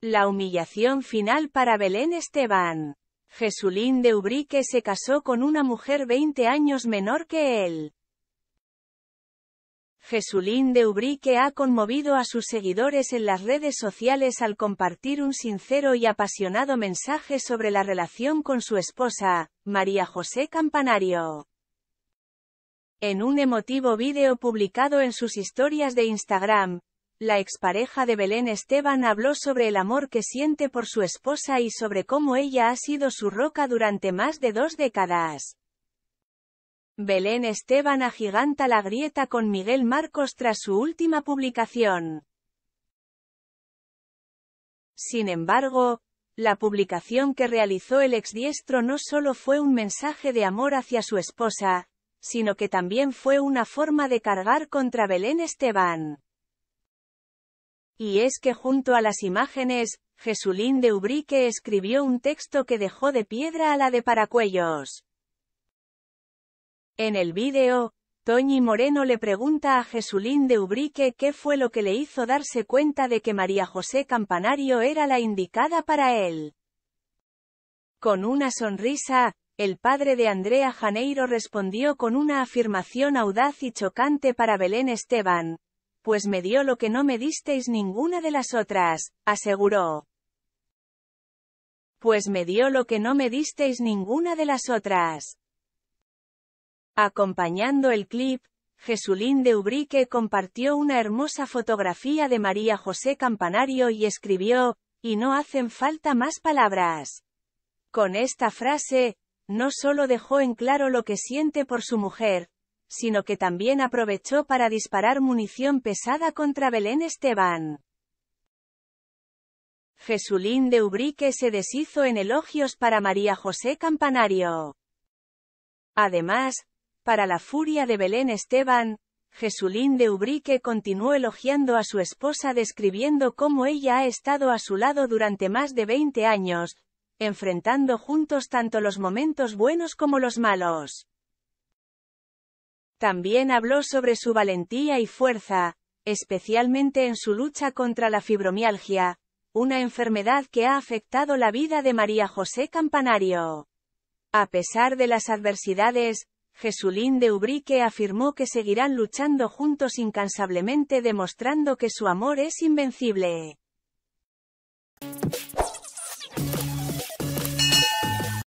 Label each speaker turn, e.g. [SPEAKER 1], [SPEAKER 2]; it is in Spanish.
[SPEAKER 1] La humillación final para Belén Esteban. Jesulín de Ubrique se casó con una mujer 20 años menor que él. Jesulín de Ubrique ha conmovido a sus seguidores en las redes sociales al compartir un sincero y apasionado mensaje sobre la relación con su esposa, María José Campanario. En un emotivo vídeo publicado en sus historias de Instagram, la expareja de Belén Esteban habló sobre el amor que siente por su esposa y sobre cómo ella ha sido su roca durante más de dos décadas. Belén Esteban agiganta la grieta con Miguel Marcos tras su última publicación. Sin embargo, la publicación que realizó el exdiestro no solo fue un mensaje de amor hacia su esposa, sino que también fue una forma de cargar contra Belén Esteban. Y es que junto a las imágenes, Jesulín de Ubrique escribió un texto que dejó de piedra a la de Paracuellos. En el vídeo, Toñi Moreno le pregunta a Jesulín de Ubrique qué fue lo que le hizo darse cuenta de que María José Campanario era la indicada para él. Con una sonrisa, el padre de Andrea Janeiro respondió con una afirmación audaz y chocante para Belén Esteban. Pues me dio lo que no me disteis ninguna de las otras, aseguró. Pues me dio lo que no me disteis ninguna de las otras. Acompañando el clip, Jesulín de Ubrique compartió una hermosa fotografía de María José Campanario y escribió, y no hacen falta más palabras. Con esta frase, no solo dejó en claro lo que siente por su mujer, sino que también aprovechó para disparar munición pesada contra Belén Esteban. Jesulín de Ubrique se deshizo en elogios para María José Campanario. Además, para la furia de Belén Esteban, Jesulín de Ubrique continuó elogiando a su esposa describiendo cómo ella ha estado a su lado durante más de 20 años, enfrentando juntos tanto los momentos buenos como los malos. También habló sobre su valentía y fuerza, especialmente en su lucha contra la fibromialgia, una enfermedad que ha afectado la vida de María José Campanario. A pesar de las adversidades, Jesulín de Ubrique afirmó que seguirán luchando juntos incansablemente demostrando que su amor es invencible.